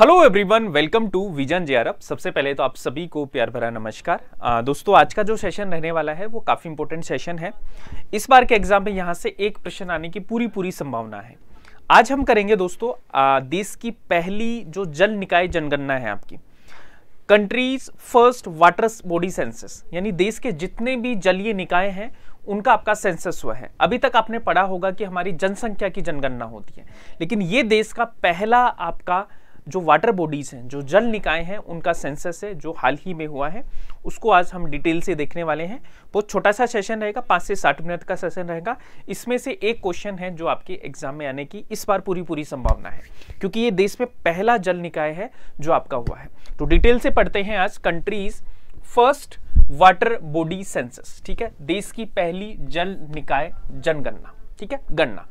hello everyone welcome to vision जे सबसे पहले तो आप सभी को प्यार भरा नमस्कार आ, दोस्तों आज का जो सेशन रहने वाला है वो काफ़ी इंपॉर्टेंट सेशन है इस बार के एग्जाम में यहाँ से एक प्रश्न आने की पूरी पूरी संभावना है आज हम करेंगे दोस्तों आ, देश की पहली जो जल निकाय जनगणना है आपकी country's first water body census यानी देश के जितने भी जलीय निकाय हैं उनका आपका सेंसस हुआ है अभी तक आपने पढ़ा होगा कि हमारी जनसंख्या की जनगणना होती है लेकिन ये देश का पहला आपका जो वाटर बॉडीज़ हैं जो जल निकाय हैं उनका सेंसस है जो हाल ही में हुआ है उसको आज हम डिटेल से देखने वाले हैं बहुत छोटा सा सेशन रहेगा पाँच से साठ मिनट का सेशन रहेगा इसमें से एक क्वेश्चन है जो आपके एग्जाम में आने की इस बार पूरी पूरी संभावना है क्योंकि ये देश में पहला जल निकाय है जो आपका हुआ है तो डिटेल से पढ़ते हैं आज country's first water body census ठीक है देश की पहली जल निकाय जनगणना ठीक है गणना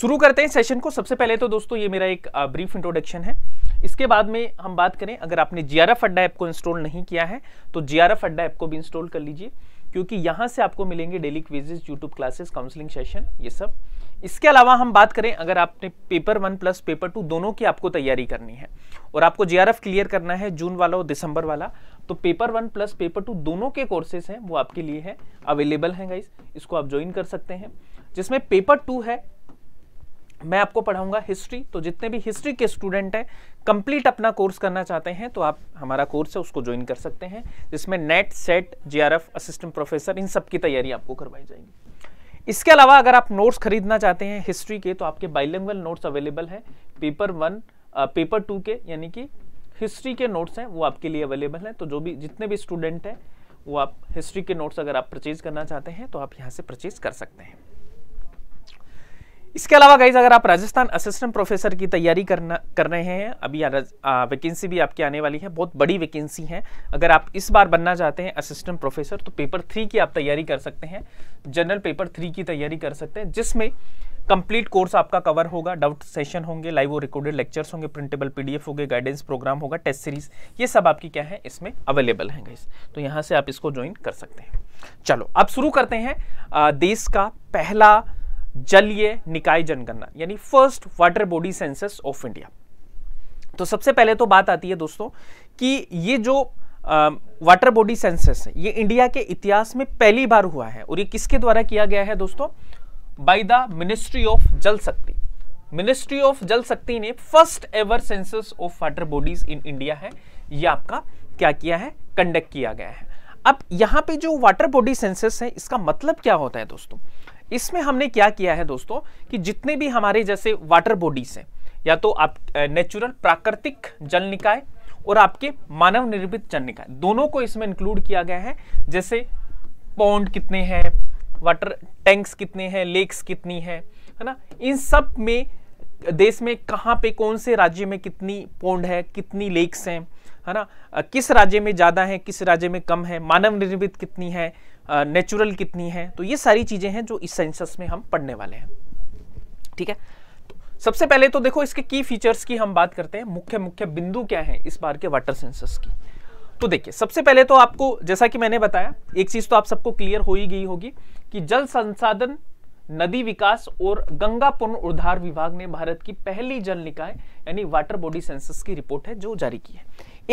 शुरू करते हैं सेशन को सबसे पहले तो दोस्तों ये मेरा एक ब्रीफ इंट्रोडक्शन है इसके बाद में हम बात करें अगर आपने J R F Adda app को इंस्टॉल नहीं किया है तो J R F Adda app को भी इंस्टॉल कर लीजिए क्योंकि यहाँ से आपको मिलेंगे daily quizzes YouTube classes counselling session ये सब इसके अलावा हम बात करें अगर आपने paper one plus paper two दोनों की आपको तैयारी करनी है और आपको जे क्लियर करना है जून वाला और दिसंबर वाला तो paper one plus paper two दोनों के कोर्सेज हैं वो आपके लिए है अवेलेबल हैं गाइज इसको आप ज्वाइन कर सकते हैं जिसमें पेपर टू है मैं आपको पढ़ाऊंगा हिस्ट्री तो जितने भी हिस्ट्री के स्टूडेंट हैं कंप्लीट अपना कोर्स करना चाहते हैं तो आप हमारा कोर्स है उसको ज्वाइन कर सकते हैं जिसमें NET SET JRF assistant professor इन सब की तैयारी आपको करवाई जाएगी इसके अलावा अगर आप नोट्स खरीदना चाहते हैं हिस्ट्री के तो आपके बाइलेंगल नोट्स अवेलेबल है पेपर वन पेपर टू के यानी कि हिस्ट्री के नोट्स हैं वो आपके लिए अवेलेबल हैं तो जो भी जितने भी स्टूडेंट हैं वो आप हिस्ट्री के नोट्स अगर आप परचेज करना चाहते हैं तो आप यहाँ से परचेज कर सकते हैं इसके अलावा गाइज अगर आप राजस्थान असिस्टेंट प्रोफेसर की तैयारी करना कर रहे हैं अभी वैकेंसी भी आपकी आने वाली है बहुत बड़ी वैकेंसी है अगर आप इस बार बनना चाहते हैं असिस्टेंट प्रोफेसर तो पेपर थ्री की आप तैयारी कर सकते हैं जनरल पेपर थ्री की तैयारी कर सकते हैं जिसमें कंप्लीट कोर्स आपका कवर होगा डाउट सेशन होंगे लाइव और रिकॉर्डेड लेक्चर्स होंगे printable P D guidance programme होगा टेस्ट सीरीज ये सब आपकी क्या है इसमें अवेलेबल है गाइज तो यहाँ से आप इसको ज्वाइन कर सकते हैं चलो अब शुरू करते हैं देश का पहला जलीय निकाय जनगणना यानी first water body census of India तो सबसे पहले तो बात आती है दोस्तों कि ये जो वाटर बॉडी सेंसस है ये इंडिया के इतिहास में पहली बार हुआ है और ये किसके द्वारा किया गया है दोस्तों by the ministry of Jal शक्ति मिनिस्ट्री ऑफ जल शक्ति ने first ever census of water bodies in India है ये आपका क्या किया है कंडक्ट किया गया है अब यहां पे जो वाटर बॉडी सेंसस है इसका मतलब क्या होता है दोस्तों इसमें हमने क्या किया है दोस्तों कि जितने भी हमारे जैसे वाटर बॉडीज हैं या तो आप नेचुरल प्राकृतिक जल निकाय और आपके मानव निर्मित जल निकाय दोनों को इसमें इंक्लूड किया गया है जैसे पौंड कितने हैं वाटर टैंक्स कितने हैं लेक्स कितनी है है ना इन सब में देश में कहाँ पे कौन से राज्य में कितनी पौंड है कितनी लेक्स हैं है ना किस राज्य में ज़्यादा है किस राज्य में कम है मानव निर्मित कितनी है नेचुरल कितनी है तो ये सारी चीज़ें हैं जो इस सेंसस में हम पढ़ने वाले हैं ठीक है सबसे पहले तो देखो इसके की फीचर्स की हम बात करते हैं मुख्य मुख्य बिंदु क्या है इस बार के वाटर सेंसस की तो देखिए सबसे पहले तो आपको जैसा कि मैंने बताया एक चीज तो आप सबको क्लियर हो ही गई होगी कि जल संसाधन नदी विकास और गंगा उद्धार विभाग ने भारत की पहली जल निकाय यानी वाटर बॉडी सेंसस की रिपोर्ट है जो जारी की है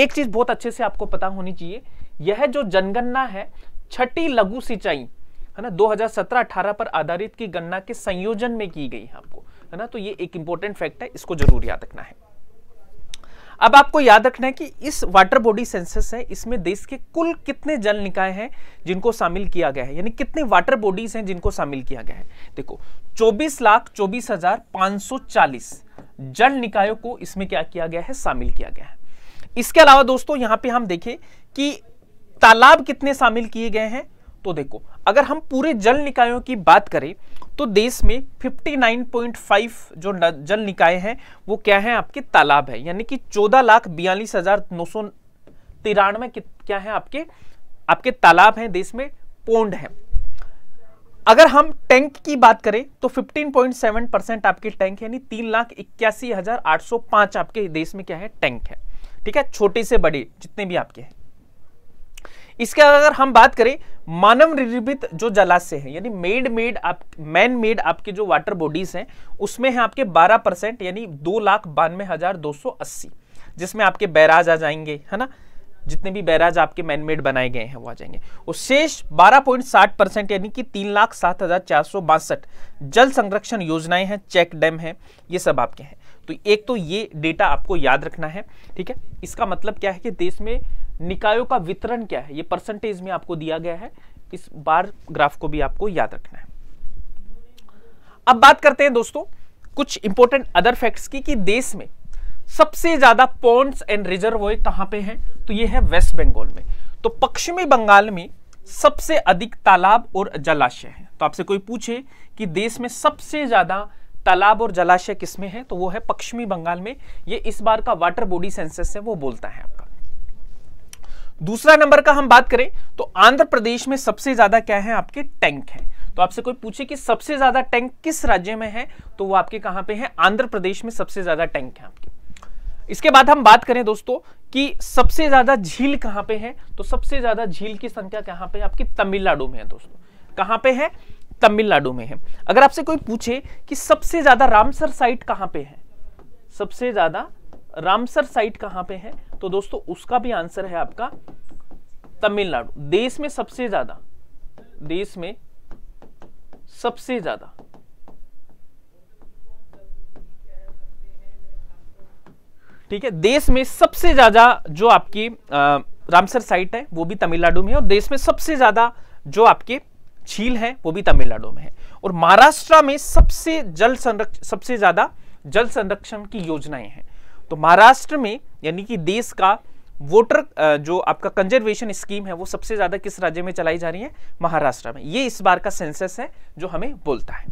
एक चीज बहुत अच्छे से आपको पता होनी चाहिए यह जो जनगणना है छठी लघु सिंचाई है ना 2017-18 पर आधारित की गणना के संयोजन में की गई है आपको है ना तो ये एक इंपॉर्टेंट फैक्ट है इसको जरूर याद रखना है अब आपको याद रखना है कि इस वाटर बॉडी सेंसस है इसमें देश के कुल कितने जल निकाय हैं जिनको शामिल किया गया है यानी कितने वाटर बॉडीज हैं जिनको शामिल किया गया है देखो चौबीस लाख चौबीस हजार पांच सौ चालीस जल निकायों को इसमें क्या किया गया है शामिल किया गया है इसके अलावा दोस्तों यहां पे हम देखें कि तालाब कितने शामिल किए गए हैं तो देखो अगर हम पूरे जल निकायों की बात करें तो देश में 59.5 जो जल निकाय हैं वो क्या है आपके तालाब है यानी कि चौदह लाख बयालीस हजार नौ सौ तिरानवे क्या है आपके आपके तालाब हैं देश में पोंड है अगर हम टैंक की बात करें तो 15.7 परसेंट आपके टैंक यानी तीन लाख इक्यासी हजार आठ सौ पांच आपके देश में क्या है टैंक है ठीक है छोटे से बड़े जितने भी आपके हैं इसके अगर हम बात करें मानव निर्मित जो जलाशय है यानी मेड मेड आप मैन मेड आपके जो वाटर बॉडीज हैं उसमें है आपके 12 परसेंट यानी दो लाख बानवे हजार दो सौ अस्सी जिसमें आपके बैराज आ जाएंगे है ना जितने भी बैराज आपके मैन मेड बनाए गए हैं वो आ जाएंगे और शेष 12.60 परसेंट यानी कि तीन लाख सात हजार चार सौ बासठ जल संरक्षण योजनाएं हैं चेक डैम हैं ये सब आपके हैं तो एक तो ये डेटा आपको याद रखना है ठीक है इसका मतलब क्या है कि देश में निकायों का वितरण क्या है ये परसेंटेज में आपको दिया गया है इस बार ग्राफ को भी आपको याद रखना है अब बात करते हैं दोस्तों कुछ इंपोर्टेंट अदर फैक्ट्स की कि देश में सबसे ज्यादा पॉन्ट्स एंड रिजर्व कहां पे हैं तो ये है वेस्ट बंगाल में तो पश्चिमी बंगाल में सबसे अधिक तालाब और जलाशय है तो आपसे कोई पूछे कि देश में सबसे ज्यादा तालाब और जलाशय किसमें है तो वो है पश्चिमी बंगाल में ये इस बार का वाटर बॉडी सेंसस है वो बोलता है आपका दूसरा नंबर का हम बात करें तो आंध्र प्रदेश में सबसे ज्यादा क्या है आपके टैंक है तो आपसे कोई पूछे कि सबसे ज्यादा टैंक किस राज्य में है तो वो आपके कहां पे है आंध्र प्रदेश में सबसे ज्यादा टैंक है आपके इसके बाद हम बात करें दोस्तों कि सबसे ज्यादा झील कहां पे है तो सबसे ज्यादा झील की संख्या कहां पे आपकी तमिलनाडु में है दोस्तों कहां पे है तमिलनाडु में है अगर आपसे कोई पूछे कि सबसे ज्यादा रामसर साइट कहां पे है सबसे ज्यादा रामसर साइट कहां पे है तो दोस्तों उसका भी आंसर है आपका तमिलनाडु देश में सबसे ज्यादा देश में सबसे ज्यादा ठीक है देश में सबसे ज्यादा जो आपकी रामसर साइट है वो भी तमिलनाडु में है और देश में सबसे ज्यादा जो आपके झील है वो भी तमिलनाडु में है और महाराष्ट्र में सबसे जल संरक्षण सबसे ज्यादा जल संरक्षण की योजनाएं हैं तो महाराष्ट्र में यानी कि देश का वोटर जो आपका कंजर्वेशन स्कीम है वो सबसे ज़्यादा किस राज्य में चलाई जा रही है महाराष्ट्र में ये इस बार का सेंसस है जो हमें बोलता है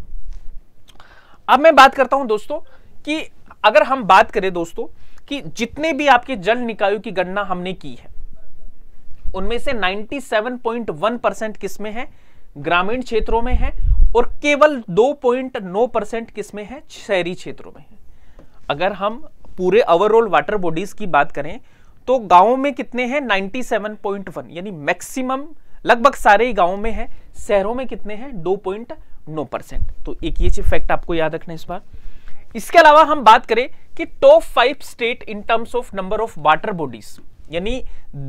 अब मैं बात करता हूं दोस्तों कि अगर हम बात करें दोस्तों कि जितने भी आपके जल निकायों की गणना हमने की है उनमें से 97.1 परसेंट किसमें है ग्रामीण क्षेत्रों में है और केवल 2.9 परसेंट किसमें है शहरी क्षेत्रों में है अगर हम पूरे ओवरऑल वाटर बॉडीज की बात करें तो गांवों में कितने हैं 97.1 यानी मैक्सिमम लगभग सारे ही गांवों में है शहरों में कितने हैं दो पॉइंट नौ परसेंट तो एक ये चीज फैक्ट आपको याद रखना इस बार इसके अलावा हम बात करें कि top five state in terms of number of water bodies यानी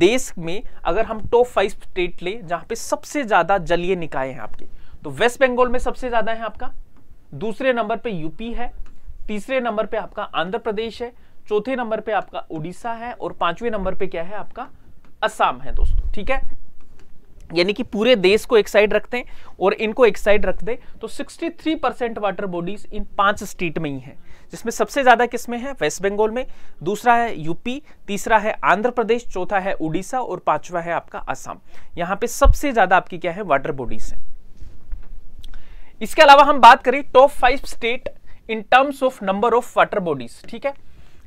देश में अगर हम टॉप फाइव स्टेट ले जहां पे सबसे ज्यादा जलीय निकाय हैं आपके तो वेस्ट बंगाल में सबसे ज्यादा है आपका दूसरे नंबर पे यूपी है तीसरे नंबर पे आपका आंध्र प्रदेश है चौथे नंबर पे आपका उड़ीसा है और पांचवें नंबर पे क्या है आपका असम है दोस्तों ठीक है यानी कि पूरे देश को एक साइड रखते हैं और इनको एक साइड रख दे तो 63 परसेंट वाटर बॉडीज इन पांच स्टेट में ही है जिसमें सबसे ज्यादा किसमें है वेस्ट बंगाल में दूसरा है यूपी तीसरा है आंध्र प्रदेश चौथा है उड़ीसा और पांचवा है आपका असम यहां पे सबसे ज्यादा आपकी क्या है वाटर बॉडीज है इसके अलावा हम बात करें top five state in terms of number of water bodies ठीक है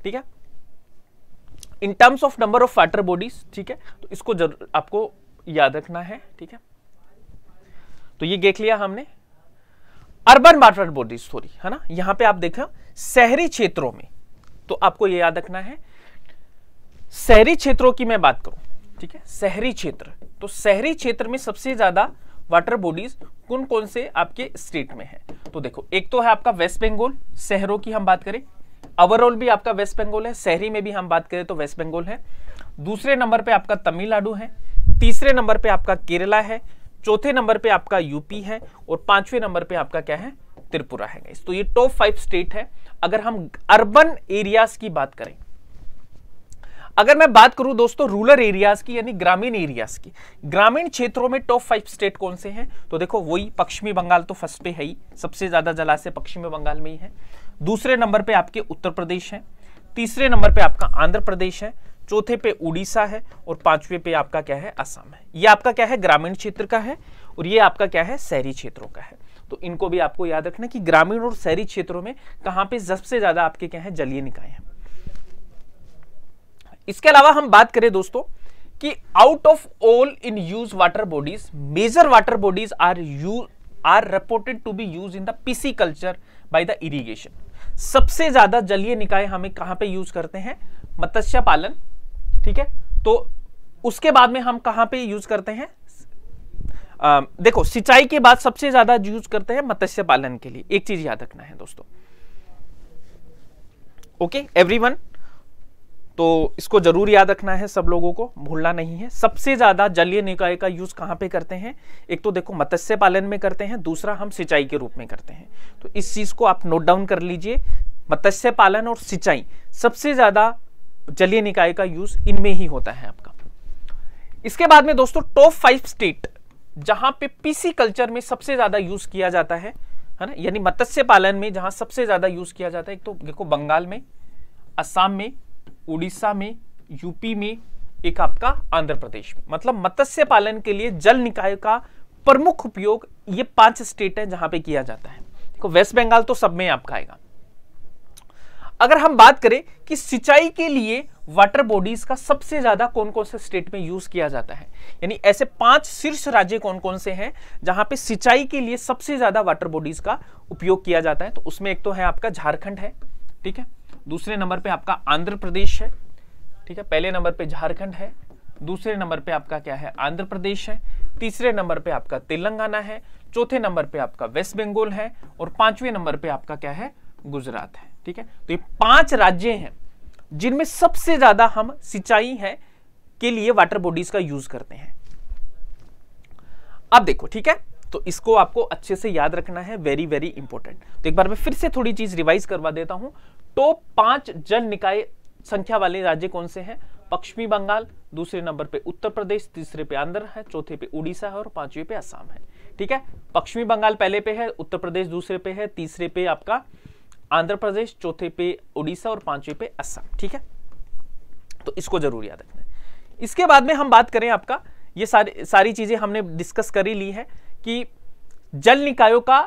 ठीक है in terms of number of water bodies ठीक है तो इसको जरूर आपको याद रखना है ठीक है तो ये देख लिया हमने अर्बन वाटर बॉडीज सॉरी है ना यहां पे आप देखो शहरी क्षेत्रों में तो आपको ये याद रखना है शहरी क्षेत्रों की मैं बात करूं ठीक है शहरी क्षेत्र तो शहरी क्षेत्र में सबसे ज्यादा वाटर बॉडीज कौन कौन से आपके स्टेट में है तो देखो एक तो है आपका वेस्ट बंगाल शहरों की हम बात करें ओवरऑल भी आपका वेस्ट बंगाल है शहरी में भी हम बात करें तो वेस्ट बंगाल है दूसरे नंबर पे आपका तमिलनाडु है तीसरे नंबर पे आपका केरला है चौथे नंबर पे आपका यूपी है और पांचवें नंबर पे आपका क्या है त्रिपुरा है तो ये टॉप फाइव स्टेट है अगर हम अर्बन एरियाज की बात करें अगर मैं बात करूं दोस्तों रूरल एरियाज की यानी ग्रामीण एरियाज की ग्रामीण क्षेत्रों में टॉप फाइव स्टेट कौन से हैं तो देखो वही पश्चिमी बंगाल तो फर्स्ट पे है ही सबसे ज्यादा जलाशय पश्चिमी बंगाल में ही है दूसरे नंबर पे आपके उत्तर प्रदेश है तीसरे नंबर पे आपका आंध्र प्रदेश है चौथे पे उड़ीसा है और पांचवे पे आपका क्या है असम है ये आपका क्या है ग्रामीण क्षेत्र का है और ये आपका क्या है शहरी क्षेत्रों का है तो इनको भी आपको याद रखना कि ग्रामीण और शहरी क्षेत्रों में कहाँ पे सबसे ज्यादा आपके क्या है जलीय निकाय हैं इसके अलावा हम बात करें दोस्तों कि out of all in use water bodies major water bodies are you are reported to be use in the pisciculture by the irrigation सबसे ज्यादा जलीय निकाय हमें कहां पे यूज करते हैं मत्स्य पालन ठीक है तो उसके बाद में हम कहां पे यूज करते हैं आ, देखो सिंचाई के बाद सबसे ज्यादा यूज करते हैं मत्स्य पालन के लिए एक चीज याद रखना है दोस्तों ओके एवरीवन तो इसको जरूर याद रखना है सब लोगों को भूलना नहीं है सबसे ज़्यादा जलीय निकाय का यूज़ कहाँ पे करते हैं एक तो देखो मत्स्य पालन में करते हैं दूसरा हम सिंचाई के रूप में करते हैं तो इस चीज़ को आप नोट डाउन कर लीजिए मत्स्य पालन और सिंचाई सबसे ज़्यादा जलीय निकाय का यूज़ इनमें ही होता है आपका इसके बाद में दोस्तों टॉप फाइव स्टेट जहां पे पीसी कल्चर में सबसे ज़्यादा यूज़ किया जाता है है ना यानी मत्स्य पालन में जहां सबसे ज़्यादा यूज़ किया जाता है एक तो देखो बंगाल में असम में उड़ीसा में यूपी में एक आपका आंध्र प्रदेश में मतलब मत्स्य पालन के लिए जल निकाय का प्रमुख उपयोग ये पांच स्टेट है जहां पे किया जाता है देखो वेस्ट बंगाल तो सब में आपका आएगा अगर हम बात करें कि सिंचाई के लिए वाटर बॉडीज का सबसे ज्यादा कौन कौन से स्टेट में यूज किया जाता है यानी ऐसे पांच शीर्ष राज्य कौन कौन से हैं जहां पे सिंचाई के लिए सबसे ज्यादा वाटर बॉडीज का उपयोग किया जाता है तो उसमें एक तो है आपका झारखंड है ठीक है दूसरे नंबर पे आपका आंध्र प्रदेश है ठीक है पहले नंबर पे झारखंड है दूसरे नंबर पे आपका क्या है आंध्र प्रदेश है तीसरे नंबर पे आपका तेलंगाना है चौथे नंबर पे आपका वेस्ट बंगाल है और पांचवें नंबर पे आपका क्या है गुजरात है ठीक है तो ये पांच राज्य हैं जिनमें सबसे ज्यादा हम सिंचाई है के लिए वाटर बॉडीज का यूज करते हैं अब देखो ठीक है तो इसको आपको अच्छे से याद रखना है वेरी वेरी इंपॉर्टेंट तो एक बार मैं फिर से थोड़ी चीज रिवाइज करवा देता हूं टॉप तो पांच जन निकाय संख्या वाले राज्य कौन से हैं पश्चिमी बंगाल दूसरे नंबर पे उत्तर प्रदेश तीसरे पे आंध्र है चौथे पे उड़ीसा है और पांचवे पे आसाम है ठीक है पश्चिमी बंगाल पहले पे है उत्तर प्रदेश दूसरे पे है तीसरे पे आपका आंध्र प्रदेश चौथे पे उड़ीसा और पांचवे पे असम ठीक है तो इसको जरूर याद रखना इसके बाद में हम बात करें आपका ये सारी सारी चीजें हमने डिस्कस कर ही ली है कि जल निकायों का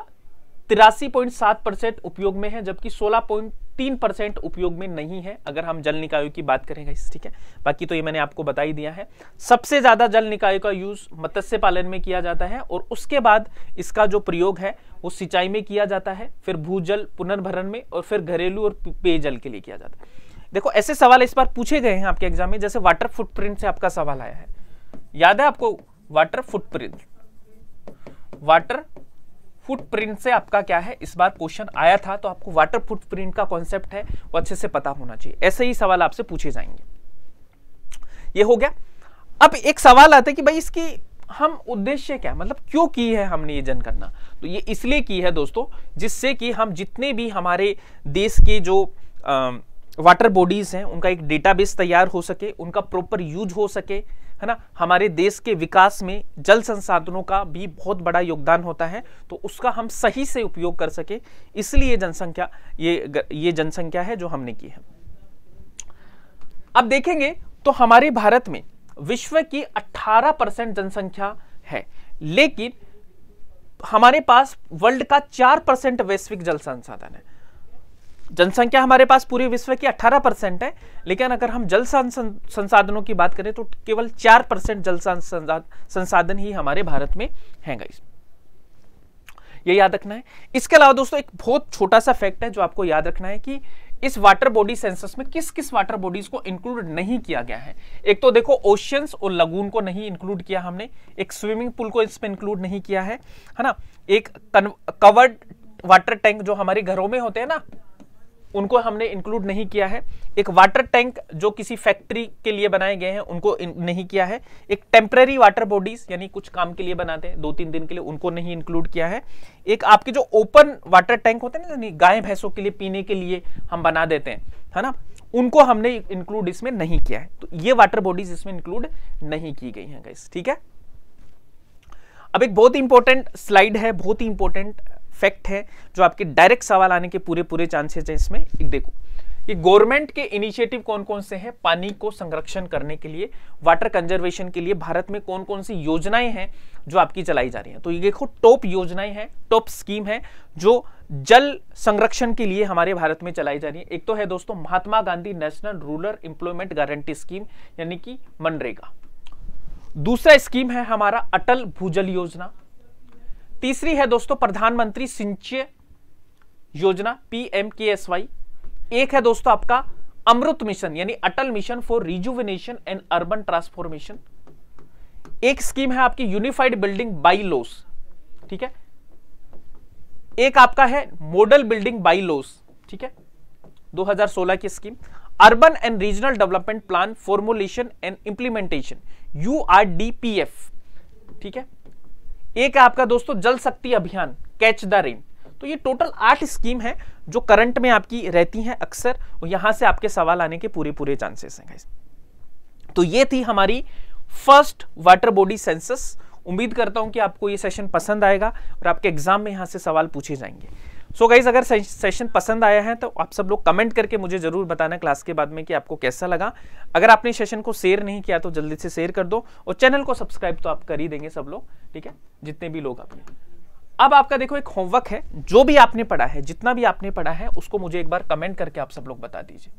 तिरासी पॉइंट सात परसेंट उपयोग में है जबकि सोलह पॉइंट तीन परसेंट उपयोग में नहीं है अगर हम जल निकायों की बात करें गाइस ठीक है बाकी तो ये मैंने आपको बता ही दिया है सबसे ज़्यादा जल निकायों का यूज़ मत्स्य पालन में किया जाता है और उसके बाद इसका जो प्रयोग है वो सिंचाई में किया जाता है फिर भूजल पुनर्भरण में और फिर घरेलू और पेयजल के लिए किया जाता है देखो ऐसे सवाल इस बार पूछे गए हैं आपके एग्जाम में जैसे वाटर फुटप्रिंट से आपका सवाल आया है याद है आपको वाटर फुटप्रिंट वाटर फुटप्रिंट से आपका क्या है इस बार क्वेश्चन आया था तो आपको वाटर फुटप्रिंट का कॉन्सेप्ट है वो अच्छे से पता होना चाहिए ऐसे ही सवाल आपसे पूछे जाएंगे ये हो गया अब एक सवाल आता है कि भाई इसकी हम उद्देश्य क्या मतलब क्यों की है हमने ये जनगणना तो ये इसलिए की है दोस्तों जिससे कि हम जितने भी हमारे देश के जो आ, वाटर बॉडीज हैं उनका एक डेटाबेस तैयार हो सके उनका प्रॉपर यूज हो सके है ना हमारे देश के विकास में जल संसाधनों का भी बहुत बड़ा योगदान होता है तो उसका हम सही से उपयोग कर सके इसलिए जनसंख्या ये ये जनसंख्या है जो हमने की है अब देखेंगे तो हमारे भारत में विश्व की 18 परसेंट जनसंख्या है लेकिन हमारे पास वर्ल्ड का 4 परसेंट वैश्विक जल संसाधन है जनसंख्या हमारे पास पूरे विश्व की 18 परसेंट है लेकिन अगर हम जल संसाधनों की बात करें तो केवल 4 परसेंट जल संसाधन ही हमारे भारत में हैं गई ये याद रखना है इसके अलावा दोस्तों एक बहुत छोटा सा फैक्ट है जो आपको याद रखना है कि इस वाटर बॉडी सेंसस में किस किस वाटर बॉडीज को इंक्लूड नहीं किया गया है एक तो देखो ओशियंस और लगून को नहीं इंक्लूड किया हमने एक स्विमिंग पूल को इसमें इंक्लूड नहीं किया है है ना एक कवर्ड वाटर टैंक जो हमारे घरों में होते हैं ना उनको हमने इंक्लूड नहीं किया है एक वाटर टैंक जो किसी फैक्ट्री के लिए बनाए गए हैं उनको नहीं किया है एक टेम्प्रेरी वाटर बॉडीज यानी कुछ काम के लिए बनाते हैं दो तीन दिन के लिए उनको नहीं इंक्लूड किया है एक आपके जो ओपन वाटर टैंक होते हैं ना गाय भैंसों के लिए पीने के लिए हम बना देते हैं है ना उनको हमने इंक्लूड इसमें नहीं किया है तो ये वाटर बॉडीज इसमें इंक्लूड नहीं की गई है ठीक है अब एक बहुत ही इंपॉर्टेंट स्लाइड है बहुत ही इंपॉर्टेंट फैक्ट है जो आपके डायरेक्ट सवाल आने के पूरे पूरे चांसेस हैं इसमें एक देखो कि गवर्नमेंट के इनिशिएटिव कौन कौन से हैं पानी को संरक्षण करने के लिए वाटर कंजर्वेशन के लिए भारत में कौन कौन सी योजनाएं हैं जो आपकी चलाई जा रही हैं तो ये देखो टॉप योजनाएं हैं टॉप स्कीम है जो जल संरक्षण के लिए हमारे भारत में चलाई जा रही है एक तो है दोस्तों Mahatma Gandhi national rural employment guarantee scheme यानी कि मनरेगा दूसरा स्कीम है हमारा अटल भूजल योजना तीसरी है दोस्तों प्रधानमंत्री सिंचय योजना पीएमकेएसवाई एक है दोस्तों आपका अमृत मिशन यानी Atal mission for rejuvenation and urban transformation एक स्कीम है आपकी यूनिफाइड बिल्डिंग बाई लोस ठीक है एक आपका है मॉडल बिल्डिंग बाई लोस ठीक है 2016 की scheme urban and regional development plan formulation and implementation यू ठीक है एक आपका दोस्तों जल शक्ति अभियान कैच द रेन तो ये टोटल आठ स्कीम है जो करंट में आपकी रहती हैं अक्सर और यहां से आपके सवाल आने के पूरे पूरे चांसेस हैं तो ये थी हमारी फर्स्ट वाटर बॉडी सेंसस उम्मीद करता हूं कि आपको ये सेशन पसंद आएगा और आपके एग्जाम में यहां से सवाल पूछे जाएंगे सो so गाइज अगर सेशन पसंद आया है तो आप सब लोग कमेंट करके मुझे ज़रूर बताना क्लास के बाद में कि आपको कैसा लगा अगर आपने सेशन को शेयर नहीं किया तो जल्दी से शेयर कर दो और चैनल को सब्सक्राइब तो आप कर ही देंगे सब लोग ठीक है जितने भी लोग आपने अब आपका देखो एक होमवर्क है जो भी आपने पढ़ा है जितना भी आपने पढ़ा है उसको मुझे एक बार कमेंट करके आप सब लोग बता दीजिए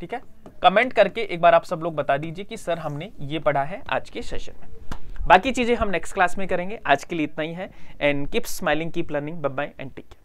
ठीक है कमेंट करके एक बार आप सब लोग बता दीजिए कि सर हमने ये पढ़ा है आज के सेशन में बाकी चीज़ें हम नेक्स्ट क्लास में करेंगे आज के लिए इतना ही है and keep smiling keep learning bye bye and take care